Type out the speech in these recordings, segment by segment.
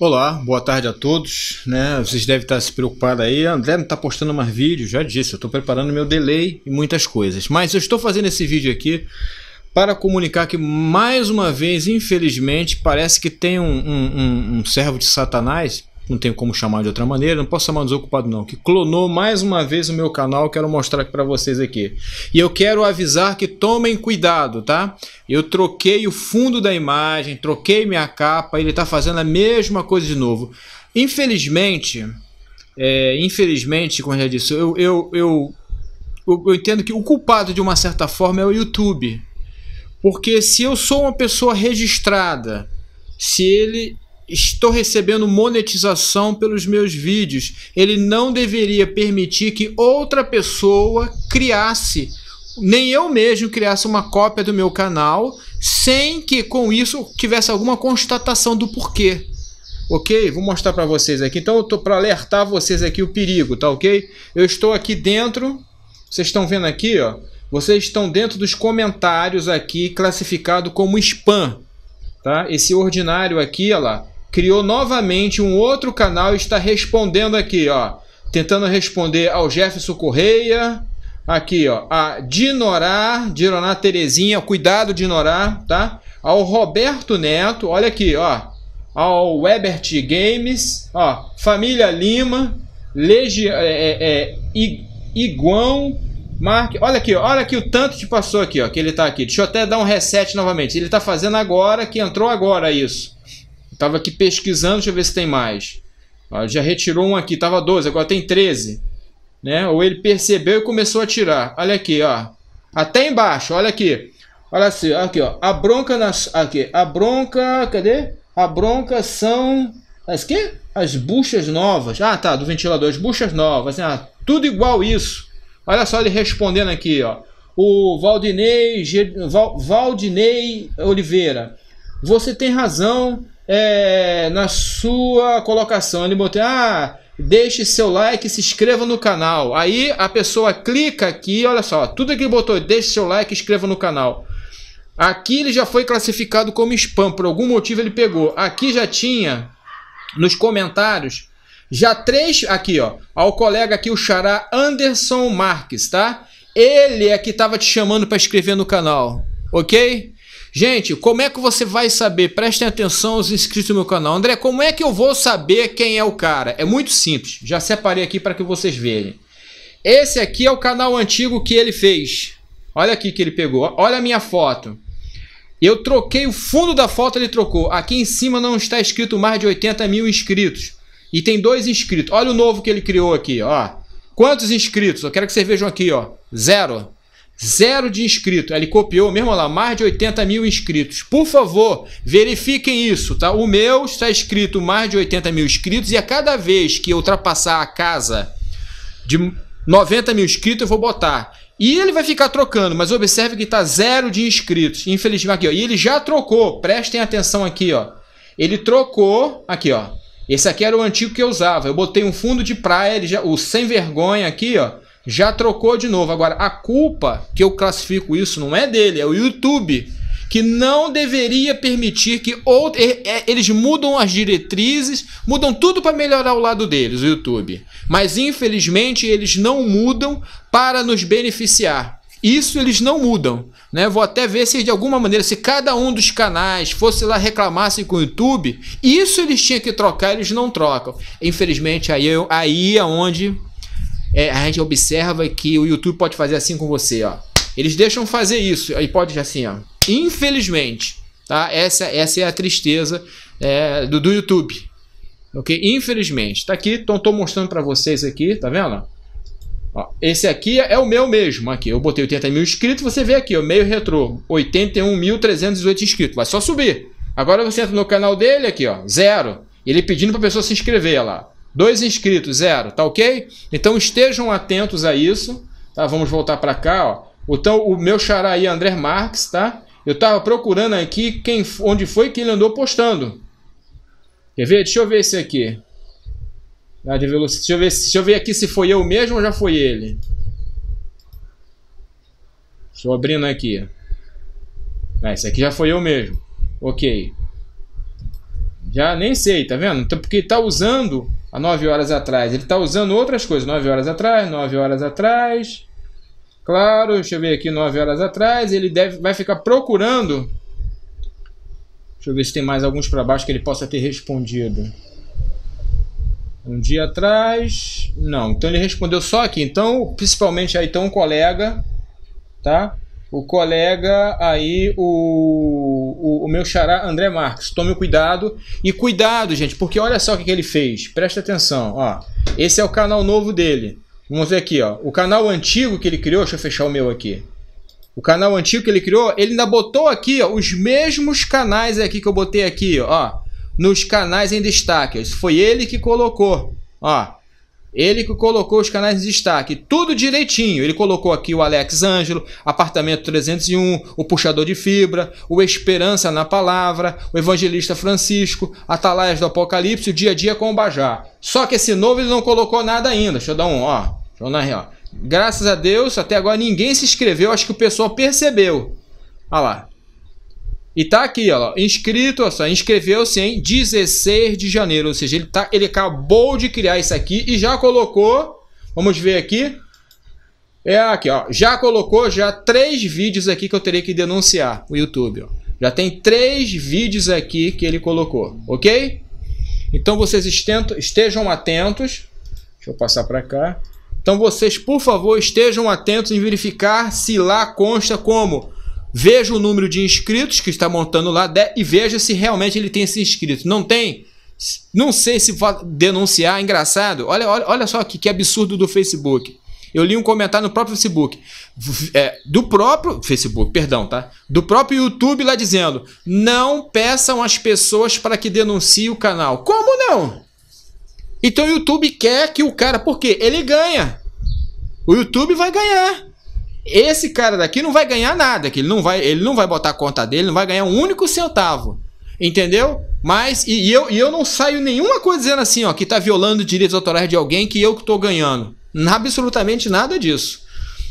Olá, boa tarde a todos. Né? Vocês devem estar se preocupando aí. André não está postando mais vídeos, já disse. Eu estou preparando meu delay e muitas coisas. Mas eu estou fazendo esse vídeo aqui para comunicar que, mais uma vez, infelizmente, parece que tem um, um, um, um servo de Satanás não tenho como chamar de outra maneira, não posso chamar desocupado não, que clonou mais uma vez o meu canal, quero mostrar aqui para vocês aqui. E eu quero avisar que tomem cuidado, tá? Eu troquei o fundo da imagem, troquei minha capa, ele está fazendo a mesma coisa de novo. Infelizmente, é, infelizmente, como eu já disse, eu, eu, eu, eu entendo que o culpado de uma certa forma é o YouTube. Porque se eu sou uma pessoa registrada, se ele estou recebendo monetização pelos meus vídeos. Ele não deveria permitir que outra pessoa criasse, nem eu mesmo criasse uma cópia do meu canal, sem que com isso tivesse alguma constatação do porquê. Ok? Vou mostrar para vocês aqui. Então eu para alertar vocês aqui o perigo, tá ok? Eu estou aqui dentro. Vocês estão vendo aqui, ó. Vocês estão dentro dos comentários aqui classificado como spam, tá? Esse ordinário aqui, lá, criou novamente um outro canal e está respondendo aqui, ó, tentando responder ao Jefferson Correia, aqui, ó, a Dinorá, Dinorá Terezinha, cuidado Dinorá, tá? Ao Roberto Neto, olha aqui, ó, ao Webert Games, ó, Família Lima, Legi, é, é, é Iguão, Mark, olha aqui, olha aqui o tanto que passou aqui, ó, que ele tá aqui. Deixa eu até dar um reset novamente. Ele tá fazendo agora, que entrou agora isso. Estava aqui pesquisando, deixa eu ver se tem mais. Ó, ah, já retirou um aqui, estava 12, agora tem 13. Né? Ou ele percebeu e começou a tirar. Olha aqui, ó. Até embaixo, olha aqui. Olha assim, aqui, ó. A bronca nas aqui, a bronca, cadê? A bronca são as que? As buchas novas. Ah, tá, do ventilador, as buchas novas. Né? Ah, tudo igual isso. Olha só ele respondendo aqui, ó. O Valdinei, Valdinei Oliveira. Você tem razão, é, na sua colocação. Ele botou, ah, deixe seu like, se inscreva no canal. Aí a pessoa clica aqui, olha só, tudo que ele botou, deixe seu like, inscreva no canal. Aqui ele já foi classificado como spam, por algum motivo ele pegou. Aqui já tinha nos comentários já três aqui, ó, ao colega aqui o xará Anderson Marques, tá? Ele é que tava te chamando para escrever no canal, OK? Gente, como é que você vai saber? Prestem atenção os inscritos no meu canal. André, como é que eu vou saber quem é o cara? É muito simples. Já separei aqui para que vocês vejam. Esse aqui é o canal antigo que ele fez. Olha aqui que ele pegou. Olha a minha foto. Eu troquei o fundo da foto, ele trocou. Aqui em cima não está escrito mais de 80 mil inscritos. E tem dois inscritos. Olha o novo que ele criou aqui, ó. Quantos inscritos? Eu quero que vocês vejam aqui, ó. Zero. Zero de inscrito. Ele copiou mesmo lá, mais de 80 mil inscritos. Por favor, verifiquem isso, tá? O meu está escrito mais de 80 mil inscritos e a cada vez que ultrapassar a casa de 90 mil inscritos, eu vou botar. E ele vai ficar trocando, mas observe que está zero de inscritos. Infelizmente, aqui, ó. E ele já trocou. Prestem atenção aqui, ó. Ele trocou. Aqui, ó. Esse aqui era o antigo que eu usava. Eu botei um fundo de praia, ele já, o sem vergonha aqui, ó já trocou de novo. Agora, a culpa que eu classifico isso não é dele, é o YouTube, que não deveria permitir que outro, é, eles mudam as diretrizes, mudam tudo para melhorar o lado deles, o YouTube. Mas infelizmente eles não mudam para nos beneficiar. Isso eles não mudam, né? Vou até ver se de alguma maneira, se cada um dos canais fosse lá reclamasse com o YouTube, isso eles tinham que trocar, eles não trocam. Infelizmente aí, é, aí é onde é, a gente observa que o YouTube pode fazer assim com você, ó. Eles deixam fazer isso, aí pode assim, ó. Infelizmente, tá? Essa, essa é a tristeza é, do, do YouTube, ok? Infelizmente, tá aqui, então tô mostrando para vocês aqui, tá vendo? Ó, esse aqui é o meu mesmo, aqui. Eu botei 80 mil inscritos, você vê aqui, ó, meio retrô, 81.308 inscritos, vai só subir. Agora você entra no canal dele aqui, ó, zero. Ele pedindo para pessoa se inscrever, lá. Dois inscritos, zero, tá ok? Então estejam atentos a isso, tá? Vamos voltar para cá, ó. Então o meu xará aí, André Marques, tá? Eu tava procurando aqui quem, onde foi que ele andou postando. Quer ver? Deixa eu ver esse aqui. Ah, de velocidade. Deixa eu, ver, deixa eu ver aqui se foi eu mesmo ou já foi ele. Estou abrindo aqui. Ah, esse aqui já foi eu mesmo. Ok. Já nem sei, tá vendo? Então, porque tá usando há 9 horas atrás. Ele está usando outras coisas. 9 horas atrás, 9 horas atrás. Claro, deixa eu ver aqui 9 horas atrás. Ele deve, vai ficar procurando. Deixa eu ver se tem mais alguns para baixo que ele possa ter respondido. Um dia atrás. Não, então ele respondeu só aqui. Então, principalmente aí, então, um colega. Tá? O colega aí, o o, o meu xará André Marques. Tome cuidado. E cuidado, gente, porque olha só o que, que ele fez. Presta atenção, ó. Esse é o canal novo dele. Vamos ver aqui, ó. O canal antigo que ele criou, deixa eu fechar o meu aqui. O canal antigo que ele criou, ele ainda botou aqui, ó, os mesmos canais aqui que eu botei aqui, ó, nos canais em destaque. Isso foi ele que colocou, ó. Ele que colocou os canais de destaque, tudo direitinho. Ele colocou aqui o Alex Ângelo, Apartamento 301, o Puxador de Fibra, o Esperança na Palavra, o Evangelista Francisco, Atalaias do Apocalipse, o Dia a Dia com o Bajá. Só que esse novo ele não colocou nada ainda. Deixa eu dar um, ó. Deixa eu dar um, ó. Graças a Deus, até agora ninguém se inscreveu. Acho que o pessoal percebeu. Olha lá. E tá aqui, ó, inscrito, ó, inscreveu-se em 16 de janeiro, ou seja, ele, tá, ele acabou de criar isso aqui e já colocou, vamos ver aqui, é aqui, ó, já colocou já três vídeos aqui que eu teria que denunciar o YouTube, ó. Já tem três vídeos aqui que ele colocou, ok? Então vocês estejam atentos. Deixa eu passar para cá. Então vocês, por favor, estejam atentos em verificar se lá consta como veja o número de inscritos que está montando lá e veja se realmente ele tem esse inscrito. Não tem? Não sei se denunciar, engraçado. Olha, olha, olha só que, que absurdo do Facebook. Eu li um comentário no próprio Facebook, é, do próprio Facebook, perdão, tá? Do próprio YouTube lá dizendo: não peçam as pessoas para que denuncie o canal. Como não? Então o YouTube quer que o cara, porque ele ganha. O YouTube vai ganhar. Esse cara daqui não vai ganhar nada, que ele não vai, ele não vai botar a conta dele, não vai ganhar um único centavo. Entendeu? Mas, e, e eu, e eu não saio nenhuma coisa dizendo assim, ó, que tá violando direitos autorais de alguém que eu que tô ganhando. Absolutamente nada disso.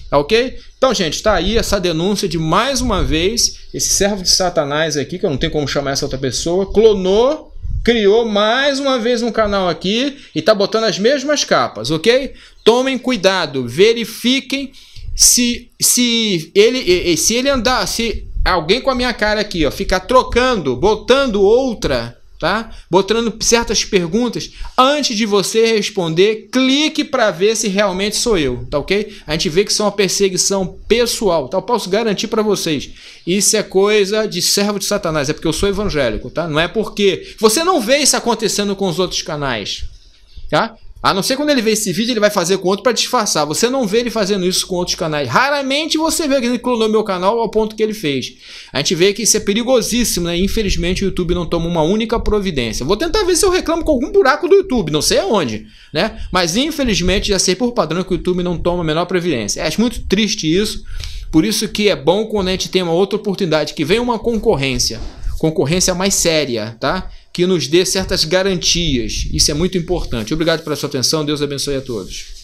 Tá ok? Então, gente, tá aí essa denúncia de mais uma vez esse servo de Satanás aqui, que eu não tenho como chamar essa outra pessoa, clonou, criou mais uma vez um canal aqui e tá botando as mesmas capas, ok? Tomem cuidado, verifiquem se, se, ele, se ele andar, se alguém com a minha cara aqui, ó, ficar trocando, botando outra, tá? Botando certas perguntas, antes de você responder, clique para ver se realmente sou eu, tá ok? A gente vê que isso é uma perseguição pessoal, tá? Eu posso garantir para vocês, isso é coisa de servo de Satanás, é porque eu sou evangélico, tá? Não é porque você não vê isso acontecendo com os outros canais, tá? A não ser quando ele vê esse vídeo, ele vai fazer com outro para disfarçar. Você não vê ele fazendo isso com outros canais. Raramente você vê que ele clonou meu canal ao ponto que ele fez. A gente vê que isso é perigosíssimo, né? Infelizmente o YouTube não toma uma única providência. Vou tentar ver se eu reclamo com algum buraco do YouTube, não sei aonde, né? Mas infelizmente já sei por padrão que o YouTube não toma a menor providência. É muito triste isso. Por isso que é bom quando a gente tem uma outra oportunidade, que vem uma concorrência. Concorrência mais séria, tá? que nos dê certas garantias. Isso é muito importante. Obrigado pela sua atenção. Deus abençoe a todos.